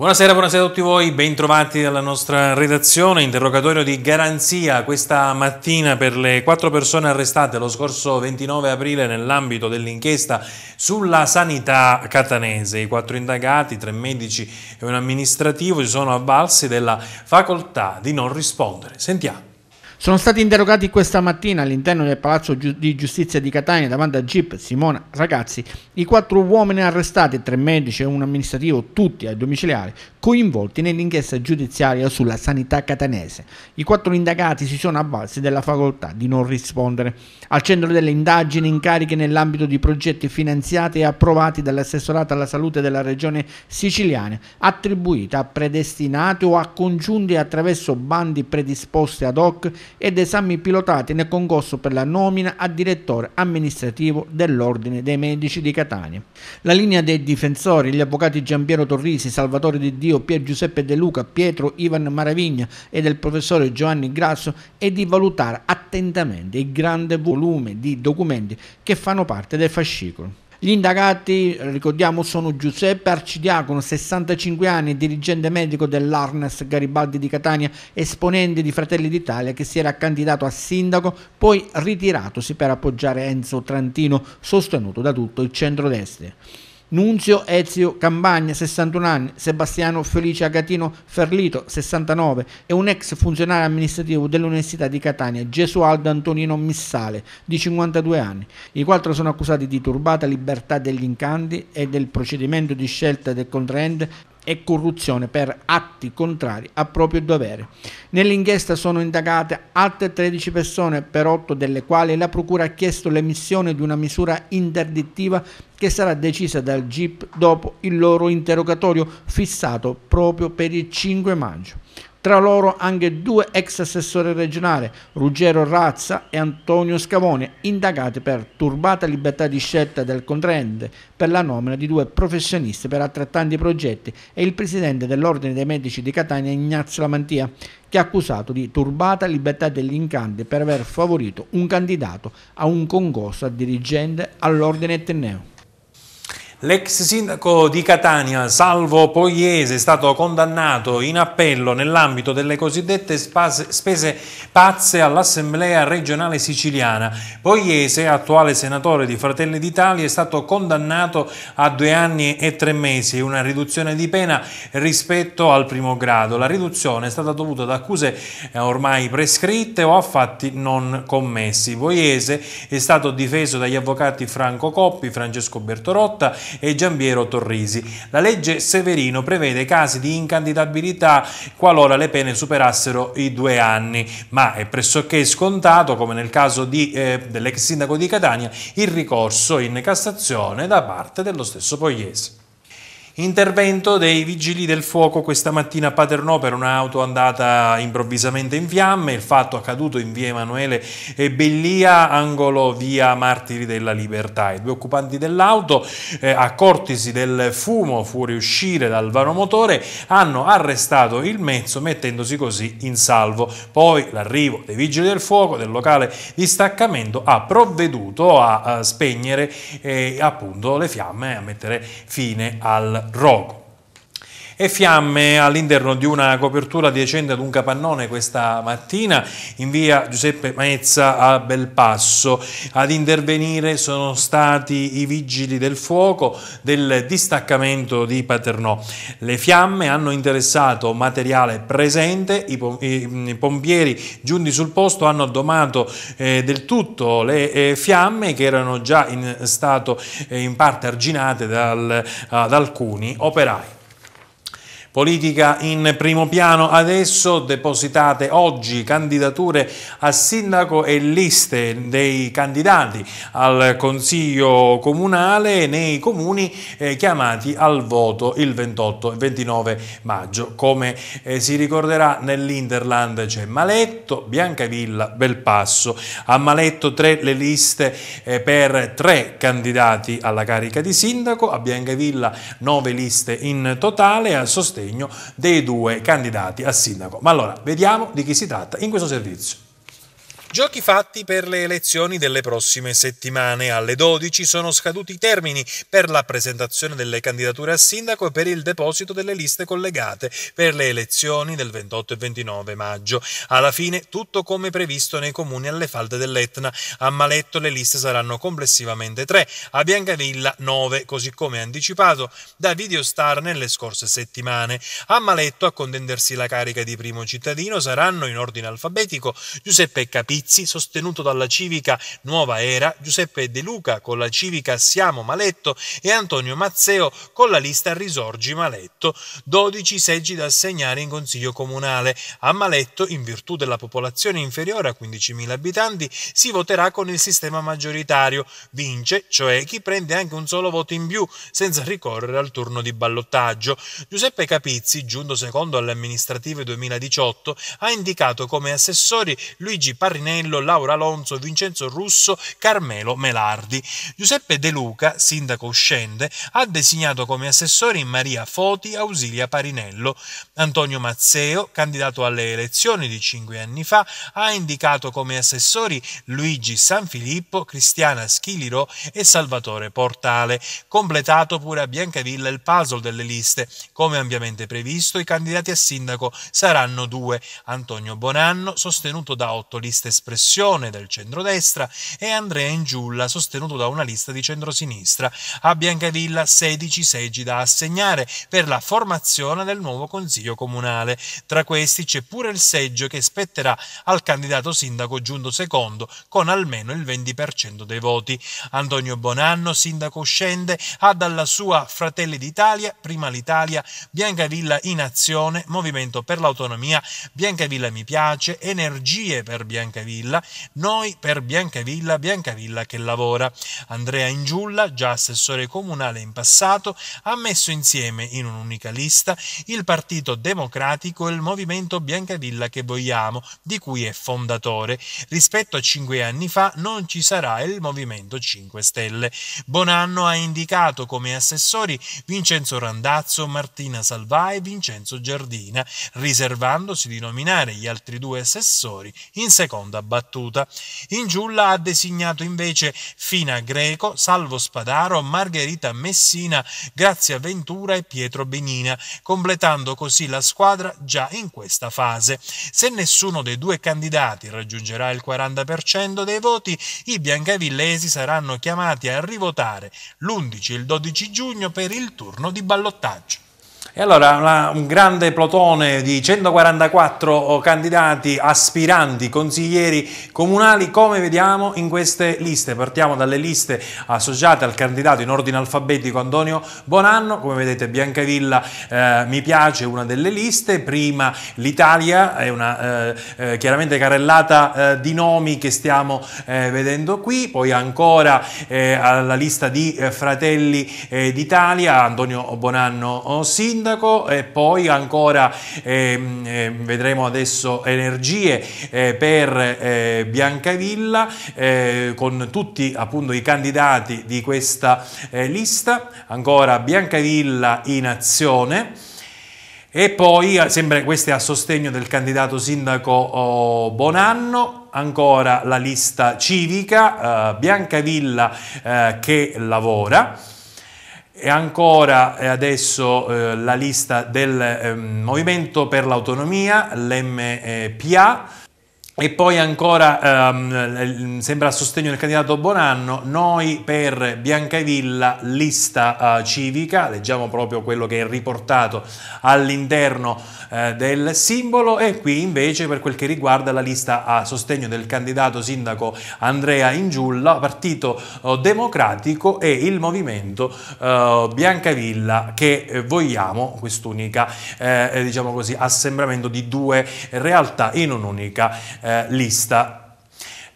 Buonasera, buonasera a tutti voi, bentrovati dalla nostra redazione, interrogatorio di garanzia questa mattina per le quattro persone arrestate lo scorso 29 aprile nell'ambito dell'inchiesta sulla sanità catanese. I quattro indagati, tre medici e un amministrativo, si sono avvalsi della facoltà di non rispondere. Sentiamo. Sono stati interrogati questa mattina all'interno del Palazzo di Giustizia di Catania davanti a Jeep Simona Ragazzi i quattro uomini arrestati, tre medici e un amministrativo, tutti ai domiciliari, coinvolti nell'inchiesta giudiziaria sulla sanità catanese. I quattro indagati si sono avvalsi della facoltà di non rispondere. Al centro delle indagini incariche nell'ambito di progetti finanziati e approvati dall'assessorato alla salute della regione siciliana, attribuita a predestinati o a congiunti attraverso bandi predisposti ad hoc ed esami pilotati nel concorso per la nomina a direttore amministrativo dell'Ordine dei Medici di Catania. La linea dei difensori, gli avvocati Giampiero Torrisi, Salvatore Di Dio, Pier Giuseppe De Luca, Pietro Ivan Maravigna e del professore Giovanni Grasso è di valutare attentamente il grande volume di documenti che fanno parte del fascicolo. Gli indagati, ricordiamo, sono Giuseppe Arcidiacono, 65 anni, dirigente medico dell'Arnes Garibaldi di Catania, esponente di Fratelli d'Italia che si era candidato a sindaco, poi ritiratosi per appoggiare Enzo Trantino, sostenuto da tutto il centrodestra. Nunzio Ezio Cambagna, 61 anni, Sebastiano Felice Agatino Ferlito, 69, e un ex funzionario amministrativo dell'Università di Catania, Gesualdo Antonino Missale, di 52 anni. I quattro sono accusati di turbata libertà degli incanti e del procedimento di scelta del contraente e corruzione per atti contrari a proprio dovere. Nell'inchiesta sono indagate altre 13 persone, per 8 delle quali la Procura ha chiesto l'emissione di una misura interdittiva che sarà decisa dal GIP dopo il loro interrogatorio fissato proprio per il 5 maggio tra loro anche due ex assessori regionali, Ruggero Razza e Antonio Scavone, indagati per turbata libertà di scelta del contraente per la nomina di due professionisti per altrettanti progetti e il presidente dell'Ordine dei Medici di Catania Ignazio Lamantia, che è accusato di turbata libertà degli incanti per aver favorito un candidato a un concorso a dirigente all'Ordine Etneo. L'ex sindaco di Catania, Salvo Pogliese, è stato condannato in appello nell'ambito delle cosiddette spese pazze all'Assemblea regionale siciliana. Pogliese, attuale senatore di Fratelli d'Italia, è stato condannato a due anni e tre mesi, una riduzione di pena rispetto al primo grado. La riduzione è stata dovuta ad accuse eh, ormai prescritte o a fatti non commessi. Pogliese è stato difeso dagli avvocati Franco Coppi, Francesco Bertorotta, e Giambiero Torrisi. La legge Severino prevede casi di incandidabilità qualora le pene superassero i due anni, ma è pressoché scontato, come nel caso eh, dell'ex sindaco di Catania, il ricorso in Cassazione da parte dello stesso Pogliese. Intervento dei vigili del fuoco questa mattina a Paternò per un'auto andata improvvisamente in fiamme, il fatto accaduto in via Emanuele e Bellia, angolo via Martiri della Libertà. I due occupanti dell'auto, eh, accortisi del fumo fuoriuscire dal vano motore, hanno arrestato il mezzo mettendosi così in salvo. Poi l'arrivo dei vigili del fuoco del locale distaccamento ha provveduto a, a spegnere eh, appunto le fiamme e a mettere fine al rogo. e fiamme all'interno di una copertura adiacente ad un capannone questa mattina in via Giuseppe Maezza a Belpasso. Ad intervenire sono stati i vigili del fuoco del distaccamento di Paternò. Le fiamme hanno interessato materiale presente, i mm, pompieri giunti sul posto hanno domato eh, del tutto le eh, fiamme che erano già in stato eh, in parte arginate dal, ad alcuni operai. Politica in primo piano adesso, depositate oggi candidature a sindaco e liste dei candidati al Consiglio Comunale nei comuni eh, chiamati al voto il 28 e 29 maggio. Come eh, si ricorderà nell'Interland c'è Maletto, Biancavilla, Belpasso. A Maletto tre le liste eh, per tre candidati alla carica di sindaco, a Biancavilla nove liste in totale, a sostegno sostegno dei due candidati a sindaco. Ma allora vediamo di chi si tratta in questo servizio. Giochi fatti per le elezioni delle prossime settimane. Alle 12 sono scaduti i termini per la presentazione delle candidature a sindaco e per il deposito delle liste collegate per le elezioni del 28 e 29 maggio. Alla fine tutto come previsto nei comuni alle falde dell'Etna. A Maletto le liste saranno complessivamente 3, a Biancavilla 9, così come anticipato da Videostar nelle scorse settimane. A Maletto a contendersi la carica di primo cittadino saranno in ordine alfabetico Giuseppe Capito Rizzi, sostenuto dalla civica Nuova Era, Giuseppe De Luca con la civica Siamo Maletto e Antonio Mazzeo con la lista Risorgi Maletto. 12 seggi da assegnare in Consiglio Comunale. A Maletto, in virtù della popolazione inferiore a 15.000 abitanti, si voterà con il sistema maggioritario. Vince, cioè chi prende anche un solo voto in più, senza ricorrere al turno di ballottaggio. Giuseppe Capizzi, giunto secondo alle amministrative 2018, ha indicato come assessori Luigi Parrinelli Pannello, Laura Alonso, Vincenzo Russo, Carmelo Melardi. Giuseppe De Luca, sindaco uscente, ha designato come assessori Maria Foti, Ausilia Parinello. Antonio Mazzeo, candidato alle elezioni di cinque anni fa, ha indicato come assessori Luigi Sanfilippo, Cristiana Schiliro e Salvatore Portale. Completato pure a Biancavilla il puzzle delle liste. Come ampiamente previsto, i candidati a sindaco saranno due. Antonio Bonanno, sostenuto da otto liste speciali, espressione del centrodestra e Andrea Ingiulla, sostenuto da una lista di centrosinistra. A Biancavilla 16 seggi da assegnare per la formazione del nuovo Consiglio Comunale. Tra questi c'è pure il seggio che spetterà al candidato sindaco Giunto secondo con almeno il 20% dei voti. Antonio Bonanno, sindaco scende, ha dalla sua Fratelli d'Italia, Prima l'Italia, Biancavilla in azione, Movimento per l'autonomia, Biancavilla mi piace, Energie per Biancavilla Biancavilla, noi per Biancavilla, Biancavilla che lavora. Andrea Ingiulla, già assessore comunale in passato, ha messo insieme in un'unica lista il Partito Democratico e il Movimento Biancavilla che vogliamo, di cui è fondatore. Rispetto a cinque anni fa non ci sarà il Movimento 5 Stelle. Bonanno ha indicato come assessori Vincenzo Randazzo, Martina Salvà e Vincenzo Giardina, riservandosi di nominare gli altri due assessori in seconda stata battuta, giulla ha designato invece Fina Greco, Salvo Spadaro, Margherita Messina, Grazia Ventura e Pietro Benina, completando così la squadra già in questa fase. Se nessuno dei due candidati raggiungerà il 40% dei voti, i biancavillesi saranno chiamati a rivotare l'11 e il 12 giugno per il turno di ballottaggio. E allora una, un grande plotone di 144 candidati aspiranti consiglieri comunali come vediamo in queste liste. Partiamo dalle liste associate al candidato in ordine alfabetico Antonio Bonanno, come vedete Biancavilla eh, mi piace una delle liste, prima l'Italia è una eh, eh chiaramente carellata eh, di nomi che stiamo eh, vedendo qui, poi ancora eh, alla lista di Fratelli d'Italia Antonio Bonanno oh, Signo sindaco e poi ancora eh, vedremo adesso energie eh, per eh, Biancavilla eh, con tutti appunto i candidati di questa eh, lista, ancora Biancavilla in azione. E poi, eh, sempre queste a sostegno del candidato sindaco oh, Bonanno, ancora la lista civica, eh, Biancavilla eh, che lavora. E ancora eh, adesso eh, la lista del eh, Movimento per l'Autonomia, l'MPA, e poi ancora ehm, sembra a sostegno del candidato Bonanno, noi per Biancavilla lista eh, civica, leggiamo proprio quello che è riportato all'interno eh, del simbolo e qui invece per quel che riguarda la lista a sostegno del candidato sindaco Andrea Ingiulla, Partito eh, Democratico e il movimento eh, Biancavilla che vogliamo quest'unica eh, eh, diciamo così, assembramento di due realtà in un'unica eh, lista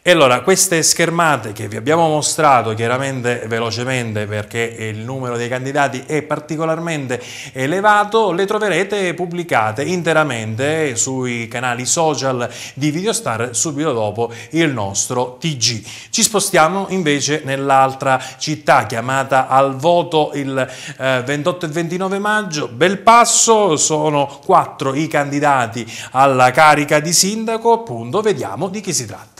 e allora queste schermate che vi abbiamo mostrato chiaramente velocemente perché il numero dei candidati è particolarmente elevato le troverete pubblicate interamente sui canali social di Videostar subito dopo il nostro TG. Ci spostiamo invece nell'altra città chiamata al voto il 28 eh, e 29 maggio, bel passo, sono quattro i candidati alla carica di sindaco, appunto vediamo di chi si tratta.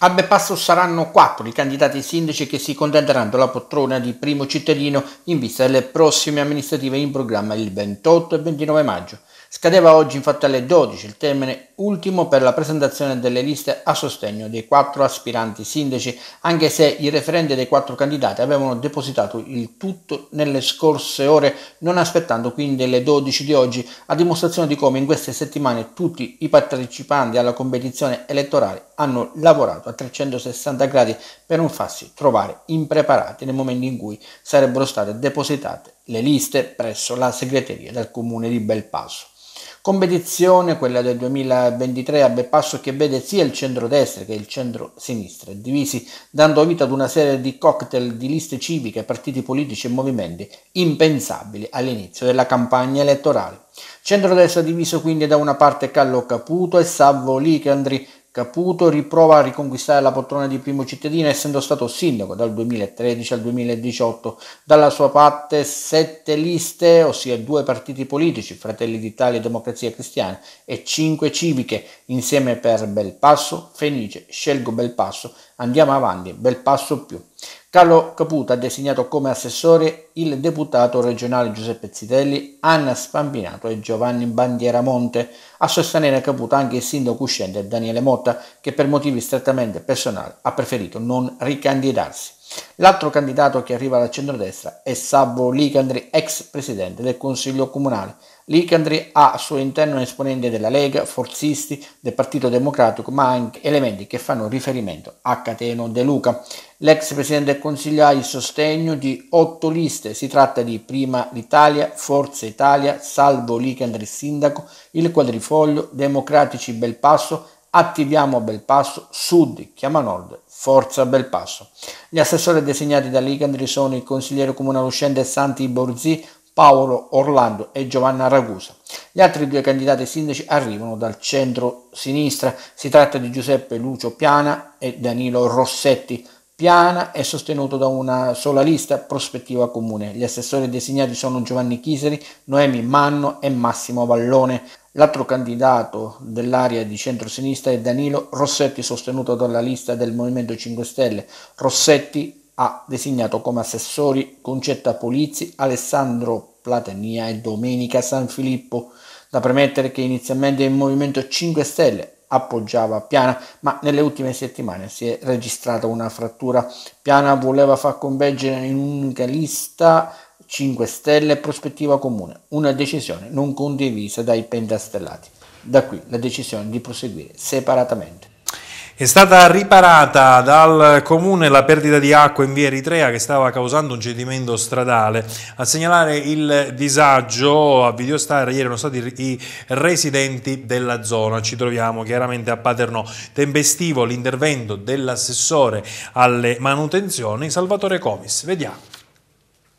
A Beppasso saranno quattro i candidati sindaci che si contenderanno la poltrona di primo cittadino in vista delle prossime amministrative in programma il 28 e 29 maggio. Scadeva oggi infatti alle 12 il termine ultimo per la presentazione delle liste a sostegno dei quattro aspiranti sindaci, anche se i referenti dei quattro candidati avevano depositato il tutto nelle scorse ore, non aspettando quindi le 12 di oggi, a dimostrazione di come in queste settimane tutti i partecipanti alla competizione elettorale hanno lavorato a 360 gradi per non farsi trovare impreparati nel momento in cui sarebbero state depositate le liste presso la segreteria del comune di Belpasso competizione, quella del 2023 a Beppasso che vede sia il centro-destra che il centro-sinistra divisi, dando vita ad una serie di cocktail di liste civiche, partiti politici e movimenti impensabili all'inizio della campagna elettorale. Centrodestra diviso quindi da una parte Callo Caputo e Savvo Lichondri, Caputo riprova a riconquistare la poltrona di primo cittadino essendo stato sindaco dal 2013 al 2018. Dalla sua parte sette liste, ossia due partiti politici, Fratelli d'Italia e Democrazia Cristiana, e cinque civiche insieme per Belpasso, Fenice, Scelgo Belpasso, Andiamo avanti, Belpasso più. Carlo Caputo ha designato come assessore il deputato regionale Giuseppe Zitelli, Anna Spampinato e Giovanni Bandiera Monte. A sostenere Caputo anche il sindaco uscente Daniele Motta, che per motivi strettamente personali ha preferito non ricandidarsi. L'altro candidato che arriva dal centrodestra è Savo Licandri, ex presidente del Consiglio Comunale. Licandri ha al suo interno esponenti della Lega, forzisti, del Partito Democratico, ma anche elementi che fanno riferimento a Cateno De Luca. L'ex presidente del Consiglio ha il sostegno di otto liste, si tratta di Prima l'Italia, Forza Italia, Salvo Licandri Sindaco, Il Quadrifoglio, Democratici Belpasso, Attiviamo Belpasso, Sud, chiama Nord, Forza Belpasso. Gli assessori designati da Ligandri sono il consigliere comunale uscente Santi Borzi, Paolo Orlando e Giovanna Ragusa. Gli altri due candidati sindaci arrivano dal centro-sinistra, si tratta di Giuseppe Lucio Piana e Danilo Rossetti, piana è sostenuto da una sola lista prospettiva comune. Gli assessori designati sono Giovanni Chiseri, Noemi Manno e Massimo Vallone. L'altro candidato dell'area di centrosinistra è Danilo Rossetti, sostenuto dalla lista del Movimento 5 Stelle. Rossetti ha designato come assessori Concetta Polizzi, Alessandro Platania e Domenica Sanfilippo. Da premettere che inizialmente il Movimento 5 Stelle appoggiava Piana, ma nelle ultime settimane si è registrata una frattura. Piana voleva far convergere in un'unica lista 5 Stelle e prospettiva comune, una decisione non condivisa dai pentastellati. Da qui la decisione di proseguire separatamente. È stata riparata dal comune la perdita di acqua in via Eritrea che stava causando un cedimento stradale. A segnalare il disagio a Videostar ieri erano stati i residenti della zona. Ci troviamo chiaramente a Paternò. Tempestivo l'intervento dell'assessore alle manutenzioni Salvatore Comis. Vediamo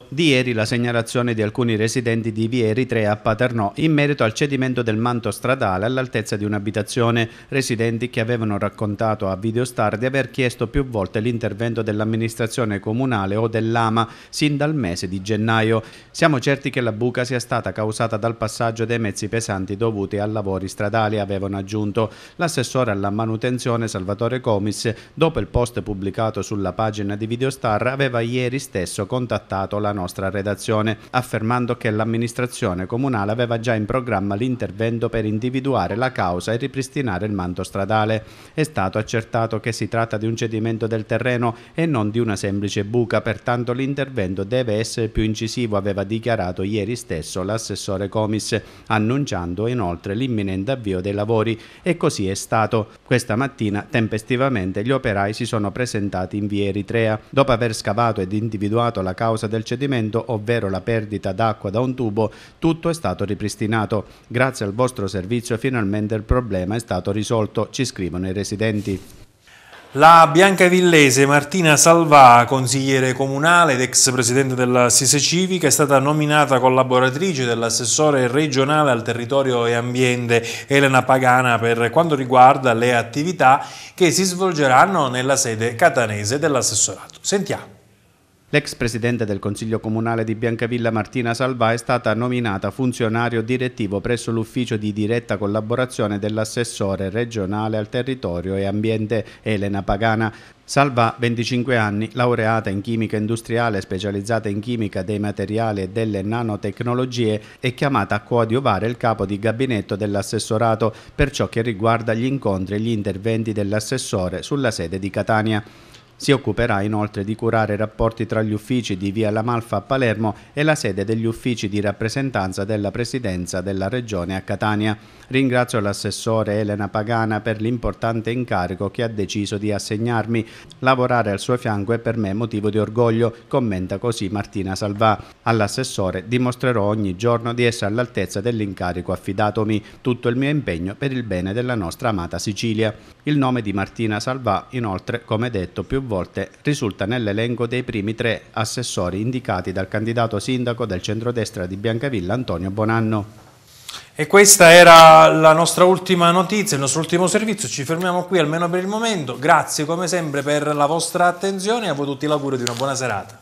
di ieri la segnalazione di alcuni residenti di Vieri 3 a Paternò in merito al cedimento del manto stradale all'altezza di un'abitazione, residenti che avevano raccontato a Videostar di aver chiesto più volte l'intervento dell'amministrazione comunale o dell'AMA sin dal mese di gennaio. Siamo certi che la buca sia stata causata dal passaggio dei mezzi pesanti dovuti a lavori stradali, avevano aggiunto. L'assessore alla manutenzione Salvatore Comis, dopo il post pubblicato sulla pagina di Videostar, aveva ieri stesso contattato la nostra redazione, affermando che l'amministrazione comunale aveva già in programma l'intervento per individuare la causa e ripristinare il manto stradale. È stato accertato che si tratta di un cedimento del terreno e non di una semplice buca, pertanto l'intervento deve essere più incisivo, aveva dichiarato ieri stesso l'assessore Comis, annunciando inoltre l'imminente avvio dei lavori e così è stato. Questa mattina tempestivamente gli operai si sono presentati in via Eritrea. Dopo aver scavato ed individuato la causa del cedimento, procedimento, ovvero la perdita d'acqua da un tubo, tutto è stato ripristinato. Grazie al vostro servizio finalmente il problema è stato risolto, ci scrivono i residenti. La biancavillese Martina Salvà, consigliere comunale ed ex presidente della Sise Civica, è stata nominata collaboratrice dell'assessore regionale al territorio e ambiente Elena Pagana per quanto riguarda le attività che si svolgeranno nella sede catanese dell'assessorato. Sentiamo. L'ex presidente del Consiglio Comunale di Biancavilla Martina Salvà è stata nominata funzionario direttivo presso l'ufficio di diretta collaborazione dell'assessore regionale al territorio e ambiente Elena Pagana. Salva, 25 anni, laureata in chimica industriale, specializzata in chimica dei materiali e delle nanotecnologie, è chiamata a coadiuvare il capo di gabinetto dell'assessorato per ciò che riguarda gli incontri e gli interventi dell'assessore sulla sede di Catania. Si occuperà inoltre di curare i rapporti tra gli uffici di Via Lamalfa a Palermo e la sede degli uffici di rappresentanza della Presidenza della Regione a Catania. Ringrazio l'assessore Elena Pagana per l'importante incarico che ha deciso di assegnarmi. Lavorare al suo fianco è per me motivo di orgoglio, commenta così Martina Salvà. All'assessore dimostrerò ogni giorno di essere all'altezza dell'incarico affidatomi, tutto il mio impegno per il bene della nostra amata Sicilia. Il nome di Martina Salvà, inoltre, come detto più volte, risulta nell'elenco dei primi tre assessori indicati dal candidato sindaco del centrodestra di Biancavilla Antonio Bonanno. E questa era la nostra ultima notizia, il nostro ultimo servizio, ci fermiamo qui almeno per il momento, grazie come sempre per la vostra attenzione e a voi tutti l'augurio di una buona serata.